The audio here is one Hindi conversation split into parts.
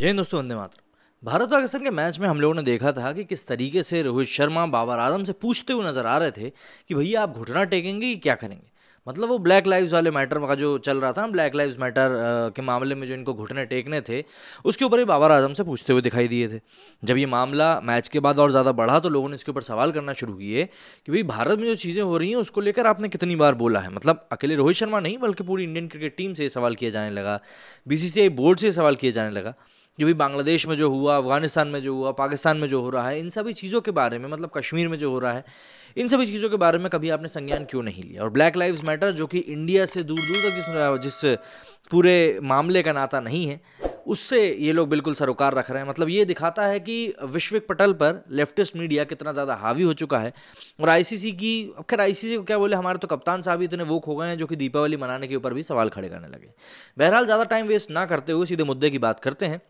जय हिंद दोस्तों वंदे मातर भारत पाकिस्तान के मैच में हम लोगों ने देखा था कि किस तरीके से रोहित शर्मा बाबर आजम से पूछते हुए नज़र आ रहे थे कि भैया आप घुटना टेकेंगे कि क्या करेंगे मतलब वो ब्लैक लाइव्स वाले मैटर का जो चल रहा था ब्लैक लाइव्स मैटर के मामले में जो इनको घुटने टेकने थे उसके ऊपर ही बाबर आजम से पूछते हुए दिखाई दिए थे जब ये मामला मैच के बाद और ज़्यादा बढ़ा तो लोगों ने इसके ऊपर सवाल करना शुरू किए कि भाई भारत में जो चीज़ें हो रही हैं उसको लेकर आपने कितनी बार बोला है मतलब अकेले रोहित शर्मा नहीं बल्कि पूरी इंडियन क्रिकेट टीम से ये सवाल किया जाने लगा बी बोर्ड से सवाल किया जाने लगा जो भी बांग्लादेश में जो हुआ अफ़गानिस्तान में जो हुआ पाकिस्तान में जो हो रहा है इन सभी चीज़ों के बारे में मतलब कश्मीर में जो हो रहा है इन सभी चीज़ों के बारे में कभी आपने संज्ञान क्यों नहीं लिया और ब्लैक लाइव्स मैटर जो कि इंडिया से दूर दूर तक जिस जिस पूरे मामले का नाता नहीं है उससे ये लोग बिल्कुल सरोकार रख रहे हैं मतलब ये दिखाता है कि विश्विक पटल पर लेफ्टिस्ट मीडिया कितना ज़्यादा हावी हो चुका है और आईसीसी की खैर आईसीसी को क्या बोले हमारे तो कप्तान साहब इतने वो खो गए हैं जो कि दीपावली मनाने के ऊपर भी सवाल खड़े करने लगे बहरहाल ज़्यादा टाइम वेस्ट ना करते हुए सीधे मुद्दे की बात करते हैं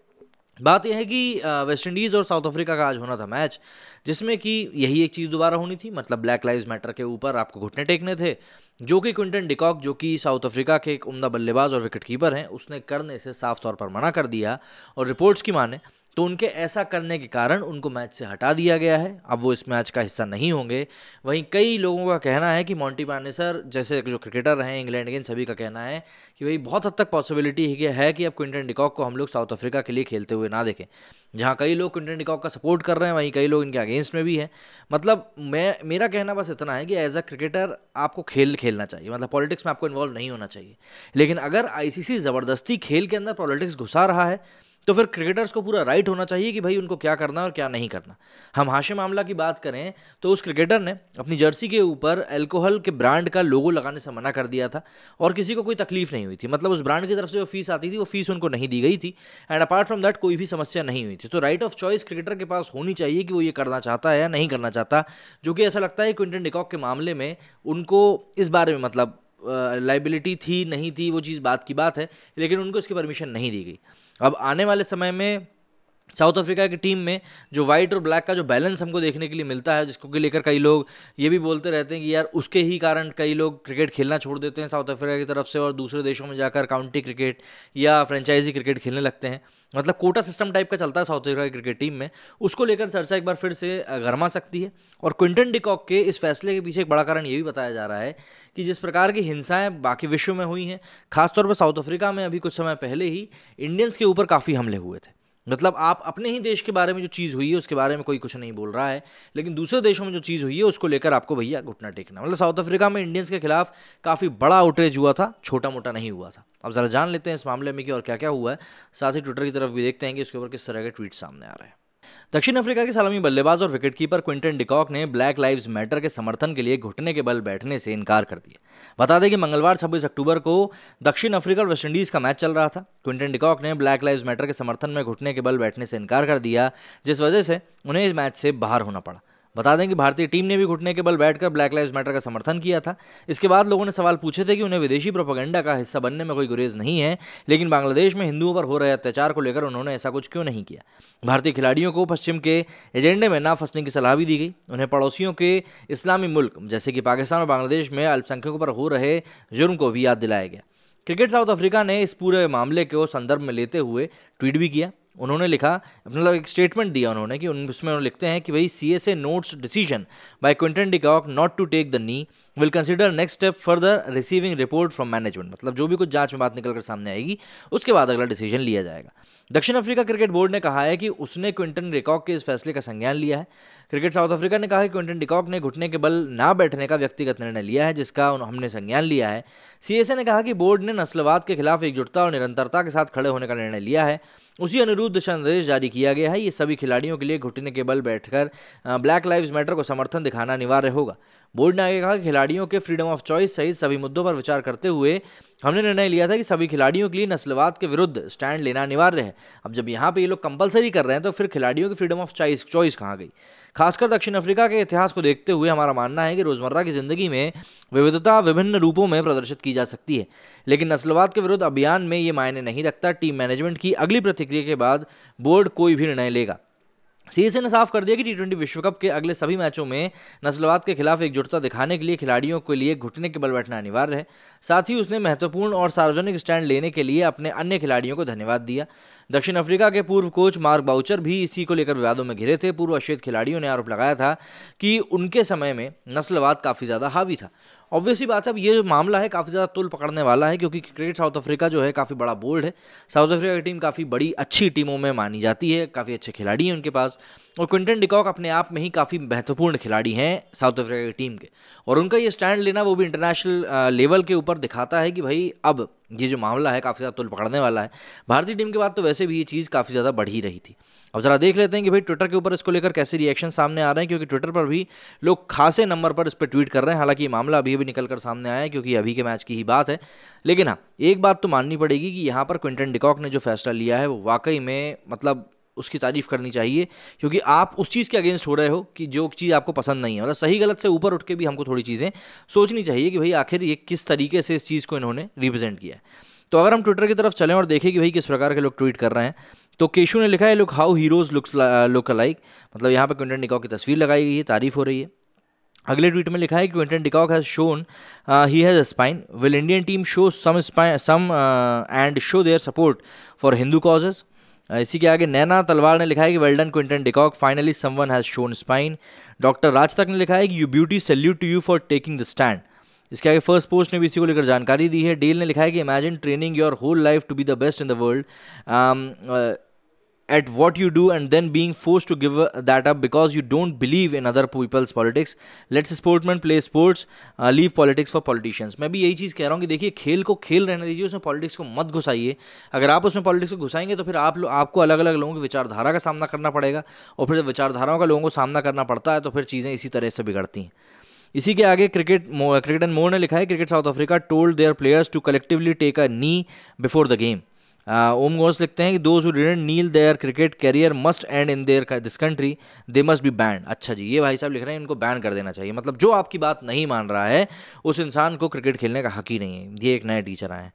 बात यह है कि वेस्ट इंडीज़ और साउथ अफ्रीका का आज होना था मैच जिसमें कि यही एक चीज़ दोबारा होनी थी मतलब ब्लैक लाइव मैटर के ऊपर आपको घुटने टेकने थे जो कि क्विंटन डिकॉक जो कि साउथ अफ्रीका के एक उमदा बल्लेबाज और विकेट कीपर हैं उसने करने से साफ तौर पर मना कर दिया और रिपोर्ट्स की माने तो उनके ऐसा करने के कारण उनको मैच से हटा दिया गया है अब वो इस मैच का हिस्सा नहीं होंगे वहीं कई लोगों का कहना है कि मॉन्टी पानेसर जैसे जो क्रिकेटर रहे हैं इंग्लैंड के इन सभी का कहना है कि भाई बहुत हद तक पॉसिबिलिटी है कि अब क्विंटन डिकॉक को हम लोग साउथ अफ्रीका के लिए खेलते हुए ना देखें जहाँ कई लोग क्विंटन डिकॉक का सपोर्ट कर रहे हैं वहीं कई लोग इनके अगेंस्ट में भी हैं मतलब मैं मेरा कहना बस इतना है कि एज अ क्रिकेटर आपको खेल खेलना चाहिए मतलब पॉलिटिक्स में आपको इन्वॉल्व नहीं होना चाहिए लेकिन अगर आईसीसी ज़बरदस्ती खेल के अंदर पॉलिटिक्स घुसा रहा है तो फिर क्रिकेटर्स को पूरा राइट होना चाहिए कि भाई उनको क्या करना और क्या नहीं करना हम हाशिम मामला की बात करें तो उस क्रिकेटर ने अपनी जर्सी के ऊपर एल्कोहल के ब्रांड का लोगो लगाने से मना कर दिया था और किसी को कोई तकलीफ नहीं हुई थी मतलब उस ब्रांड की तरफ से जो फीस आती थी वो फीस उनको नहीं दी गई थी एंड अपार्ट फ्रॉम दैट कोई भी समस्या नहीं हुई थी तो राइट ऑफ चॉइस क्रिकेटर के पास होनी चाहिए कि वो ये करना चाहता है या नहीं करना चाहता जो कि ऐसा लगता है क्विंटन डिकॉक के मामले में उनको इस बारे में मतलब लाइबिलिटी थी नहीं थी वो चीज़ बात की बात है लेकिन उनको इसकी परमिशन नहीं दी गई अब आने वाले समय में साउथ अफ्रीका की टीम में जो वाइट और ब्लैक का जो बैलेंस हमको देखने के लिए मिलता है जिसको के लेकर कई लोग ये भी बोलते रहते हैं कि यार उसके ही कारण कई लोग क्रिकेट खेलना छोड़ देते हैं साउथ अफ्रीका की तरफ से और दूसरे देशों में जाकर काउंटी क्रिकेट या फ्रेंचाइजी क्रिकेट खेलने लगते हैं मतलब कोटा सिस्टम टाइप का चलता है साउथ अफ्रीका की क्रिकेट टीम में उसको लेकर चर्चा एक बार फिर से गर्मा सकती है और क्विंटन डिकॉक के इस फैसले के पीछे एक बड़ा कारण ये भी बताया जा रहा है कि जिस प्रकार की हिंसाएं बाकी विश्व में हुई हैं खासतौर पर साउथ अफ्रीका में अभी कुछ समय पहले ही इंडियंस के ऊपर काफ़ी हमले हुए थे मतलब आप अपने ही देश के बारे में जो चीज़ हुई है उसके बारे में कोई कुछ नहीं बोल रहा है लेकिन दूसरे देशों में जो चीज़ हुई है उसको लेकर आपको भैया घुटना टेकना मतलब साउथ अफ्रीका में इंडियंस के खिलाफ काफ़ी बड़ा आउटरेज हुआ था छोटा मोटा नहीं हुआ था अब ज़रा जान लेते हैं इस मामले में कि और क्या क्या हुआ है साथ ही ट्विटर की तरफ भी देखते हैं कि उसके ऊपर किस तरह के ट्वीट सामने आ रहे हैं दक्षिण अफ्रीका के सलामी बल्लेबाज और विकेटकीपर क्विंटन डिकॉक ने ब्लैक लाइव्स मैटर के समर्थन के लिए घुटने के बल बैठने से इनकार कर दिया बता दें कि मंगलवार 26 अक्टूबर को दक्षिण अफ्रीका और वेस्टइंडीज का मैच चल रहा था क्विंटन डिकॉक ने ब्लैक लाइव्स मैटर के समर्थन में घुटने के बल बैठने से इनकार कर दिया जिस वजह से उन्हें इस मैच से बाहर होना पड़ा बता दें कि भारतीय टीम ने भी घुटने के बल बैठकर ब्लैक लाइव मैटर का समर्थन किया था इसके बाद लोगों ने सवाल पूछे थे कि उन्हें विदेशी प्रोपोगेंडा का हिस्सा बनने में कोई गुरेज नहीं है लेकिन बांग्लादेश में हिंदुओं पर हो रहे अत्याचार को लेकर उन्होंने ऐसा कुछ क्यों नहीं किया भारतीय खिलाड़ियों को पश्चिम के एजेंडे में ना फंसने की सलाह भी दी गई उन्हें पड़ोसियों के इस्लामी मुल्क जैसे कि पाकिस्तान और बांग्लादेश में अल्पसंख्यकों पर हो रहे जुर्म को भी याद दिलाया गया क्रिकेट साउथ अफ्रीका ने इस पूरे मामले को संदर्भ में लेते हुए ट्वीट भी किया उन्होंने लिखा मतलब एक स्टेटमेंट दिया उन्होंने कि उन उसमें उन्होंने लिखते हैं कि भाई C S A notes decision by Quinton de Kock not to take the knee will consider next step further receiving report from management मतलब जो भी कुछ जांच में बात निकलकर सामने आएगी उसके बाद अगला डिसीजन लिया जाएगा दक्षिण अफ्रीका क्रिकेट बोर्ड ने कहा है कि उसने क्विंटन रिकॉक के इस फैसले का संज्ञान लिया है क्रिकेट साउथ अफ्रीका ने कहा कि क्विंटन डिकॉक ने घुटने के बल ना बैठने का व्यक्तिगत निर्णय लिया है जिसका हमने संज्ञान लिया है सीएसए ने कहा कि बोर्ड ने नस्लवाद के खिलाफ एकजुटता और निरंतरता के साथ खड़े होने का निर्णय लिया है उसी अनुरूप दिशा निर्देश जारी किया गया है ये सभी खिलाड़ियों के लिए घुटने के बल बैठकर ब्लैक लाइव मैटर को समर्थन दिखाना अनिवार्य होगा बोर्ड ने आगे कहा कि खिलाड़ियों के फ्रीडम ऑफ चॉइस सहित सभी मुद्दों पर विचार करते हुए हमने निर्णय लिया था कि सभी खिलाड़ियों के लिए नस्लवाद के विरुद्ध स्टैंड लेना अनिवार्य है अब जब यहाँ पे ये लोग कंपलसरी कर रहे हैं तो फिर खिलाड़ियों की फ्रीडम ऑफ चॉइस चॉइस कहाँ गई खासकर दक्षिण अफ्रीका के इतिहास को देखते हुए हमारा मानना है कि रोज़मर्रा की ज़िंदगी में विविधता विभिन्न रूपों में प्रदर्शित की जा सकती है लेकिन नस्लवाद के विरुद्ध अभियान में ये मायने नहीं रखता टीम मैनेजमेंट की अगली प्रतिक्रिया के बाद बोर्ड कोई भी निर्णय लेगा सीएसए ने साफ कर दिया कि टी विश्व कप के अगले सभी मैचों में नस्लवाद के खिलाफ एकजुटता दिखाने के लिए खिलाड़ियों के लिए घुटने के बल बैठना अनिवार्य है साथ ही उसने महत्वपूर्ण और सार्वजनिक स्टैंड लेने के लिए अपने अन्य खिलाड़ियों को धन्यवाद दिया दक्षिण अफ्रीका के पूर्व कोच मार्क बाउचर भी इसी को लेकर विवादों में घिरे थे पूर्व अश्वेत खिलाड़ियों ने आरोप लगाया था कि उनके समय में नस्लवाद काफ़ी ज़्यादा हावी था ऑब्वियसली बात है अब ये जो मामला है काफ़ी ज़्यादा तुल पकड़ने वाला है क्योंकि क्रिकेट साउथ अफ्रीका जो है काफ़ी बड़ा बोल्ड है साउथ अफ्रीका की टीम काफ़ी बड़ी अच्छी टीमों में मानी जाती है काफ़ी अच्छे खिलाड़ी हैं उनके पास और क्विंटन डिकॉक अपने आप में ही काफ़ी महत्वपूर्ण खिलाड़ी हैं साउथ अफ्रीका की टीम के और उनका ये स्टैंड लेना वो भी इंटरनेशनल लेवल के ऊपर दिखाता है कि भाई अब ये जो मामला है काफ़ी ज़्यादा तुल पकड़ने वाला है भारतीय टीम के बाद तो वैसे भी ये चीज़ काफ़ी ज़्यादा बढ़ ही रही थी अब ज़रा देख लेते हैं कि भाई ट्विटर के ऊपर इसको लेकर कैसे रिएक्शन सामने आ रहे हैं क्योंकि ट्विटर पर भी लोग खासे नंबर पर इस पर ट्वीट कर रहे हैं हालांकि ये मामला अभी अभी निकल कर सामने आया है क्योंकि अभी के मैच की ही बात है लेकिन हाँ एक बात तो माननी पड़ेगी कि यहाँ पर क्विंटन डिकॉक ने जो फैसला लिया है वो वाकई में मतलब उसकी तारीफ करनी चाहिए क्योंकि आप उस चीज़ के अगेंस्ट हो रहे हो कि जो चीज़ आपको पसंद नहीं है मतलब सही गलत से ऊपर उठ के भी हमको थोड़ी चीज़ें सोचनी चाहिए कि भाई आखिर ये किस तरीके से इस चीज़ को इन्होंने रिप्रेजेंट किया है तो अगर हम ट्विटर की तरफ चलें और देखें कि भाई किस प्रकार के लोग ट्वीट कर रहे हैं तो केशु ने लिखा है look how heroes looks look alike मतलब यहाँ पर क्विंटन डिकॉक की तस्वीर लगाई गई है तारीफ हो रही है अगले ट्वीट में लिखा है Quinton de Kock has shown he has spine will Indian team show some spine some and show their support for Hindu causes इसी के आगे नैना तलवार ने लिखा है कि well done Quinton de Kock finally someone has shown spine doctor Raj तक ने लिखा है कि you beauty salute to you for taking the stand इसके आगे फर्स्ट पोस्ट ने भी इसी को लेकर जानकारी दी है डेल ने लिखा है कि imagine training your whole life to be the best in the world at what you do and then being forced to give that up because you don't believe in other people's politics let's sportsmen play sports uh, leave politics for politicians मैं भी यही चीज़ कह रहा हूँ कि देखिए खेल को खेल रहने दीजिए उसमें पॉलिटिक्स को मत घुसाइए अगर आप उसमें पॉलिटिक्स को घुसाएंगे तो फिर आप लोग आपको अलग अलग लोगों की विचारधारा का सामना करना पड़ेगा और फिर विचारधाराओं का लोगों को सामना करना पड़ता है तो फिर चीज़ें इसी तरह से बिगड़ती हैं इसी के आगे क्रिकेट क्रिकेट एंड मोर ने लिखा है cricket South Africa told their players to collectively take a knee before the game Om गोस लिखते हैं कि those who didn't kneel their cricket career must end in their this country they must be banned अच्छा जी ये भाई साहब लिख रहे हैं इनको बैन कर देना चाहिए मतलब जो आपकी बात नहीं मान रहा है उस इंसान को क्रिकेट खेलने का हक ही नहीं है ये एक नए टीचर आए हैं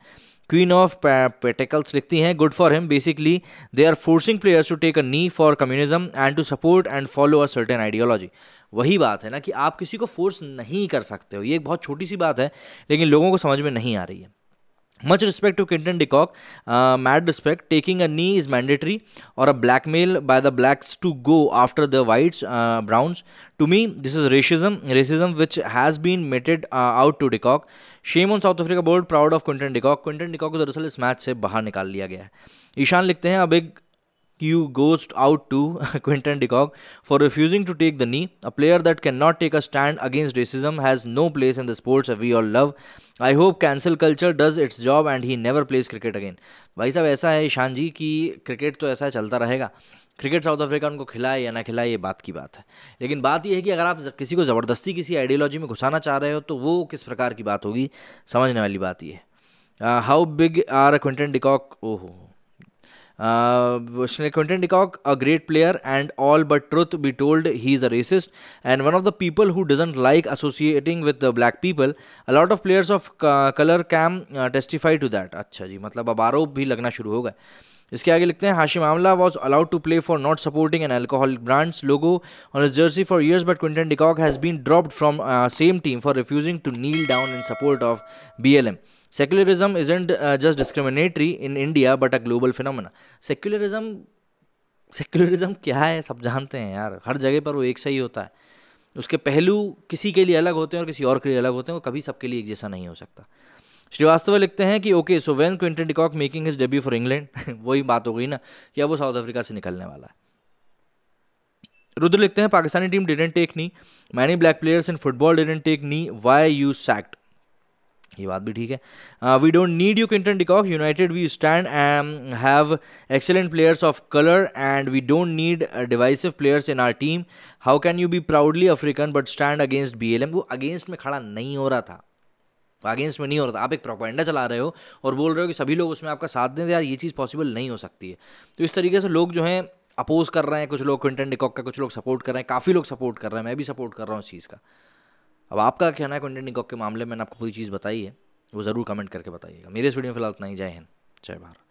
क्वीन ऑफ पेटेकल्स लिखती हैं good for him basically they are forcing players to take a knee for communism and to support and follow a certain ideology वही बात है ना कि आप किसी को फोर्स नहीं कर सकते हो ये एक बहुत छोटी सी बात है लेकिन लोगों को समझ में नहीं आ रही है Much respect to Quinton de Kock, uh, mad respect. Taking a knee is mandatory or a blackmail by the blacks to go after the whites, uh, browns. To me, this is racism, racism which has been meted uh, out to de Kock. Shame on South Africa board proud of Quinton de Kock Quinton de Kock को दरअसल इस मैच से बाहर निकाल लिया गया है ईशान लिखते हैं अब एक you ghost out to Quinton de Kock for refusing to take the knee. A player that cannot take a stand against racism has no place in the sports we all love. I hope cancel culture does its job and he never plays cricket again भाई साहब ऐसा है ईशान जी कि क्रिकेट तो ऐसा चलता रहेगा क्रिकेट साउथ अफ्रीका उनको खिलाए या ना खिलाए ये बात की बात है लेकिन बात यह है कि अगर आप किसी को ज़बरदस्ती किसी आइडियोलॉजी में घुसाना चाह रहे हो तो वो किस प्रकार की बात होगी समझने वाली बात ये है how big are Quinton de Kock ओहो Uh, Quentin Decock, a great player, and all but truth be told, he is a racist and one of the people who doesn't like associating with the black people. A lot of players of uh, color cam uh, testify to that. अच्छा जी मतलब अब आरोप भी लगना शुरू हो गए इसके आगे लिखते हैं Hashim Amla was allowed to play for not supporting an alcoholic brands logo on is jersey for years but Quinton de Kock has been dropped from same team for refusing to kneel down in support of B L M secularism is uh, just discriminatory in India but a global phenomena. Secularism secularism क्या है सब जानते हैं यार हर जगह पर वो एक सही ही होता है उसके पहलू किसी के लिए अलग होते हैं और किसी और के लिए अलग होते हैं वो कभी सबके लिए एक जैसा नहीं हो सकता श्रीवास्तव लिखते हैं कि okay so when Quinton de Kock making his debut for England वही बात हो गई ना कि अब वो साउथ अफ्रीका से निकलने वाला है रुद्र लिखते हैं Pakistani team didn't take knee many black players in football didn't take knee why you sacked ये बात भी ठीक है we don't need you Quinton de Kock united we stand and have excellent players of colour and we don't need divisive players in our team how can you be proudly African but stand against B वो अगेंस्ट में खड़ा नहीं हो रहा था अगेंस्ट में नहीं हो रहा था आप एक प्रोपेंडा चला रहे हो और बोल रहे हो कि सभी लोग उसमें आपका साथ दें तो यार ये चीज़ पॉसिबल नहीं हो सकती है तो इस तरीके से लोग जो हैं अपोज कर रहे हैं कुछ लोग क्विंटन डिकॉक का कुछ लोग सपोर्ट कर रहे हैं काफ़ी लोग सपोर्ट कर रहे हैं मैं भी सपोर्ट कर रहा हूँ इस चीज़ का अब आपका कहना है कंटेंट निकॉक के मामले में मैंने आपको पूरी चीज़ बताई है वो ज़रूर कमेंट करके बताइएगा मेरे इस वीडियो में फिलहाल इतना ही जय हिंद जय भारत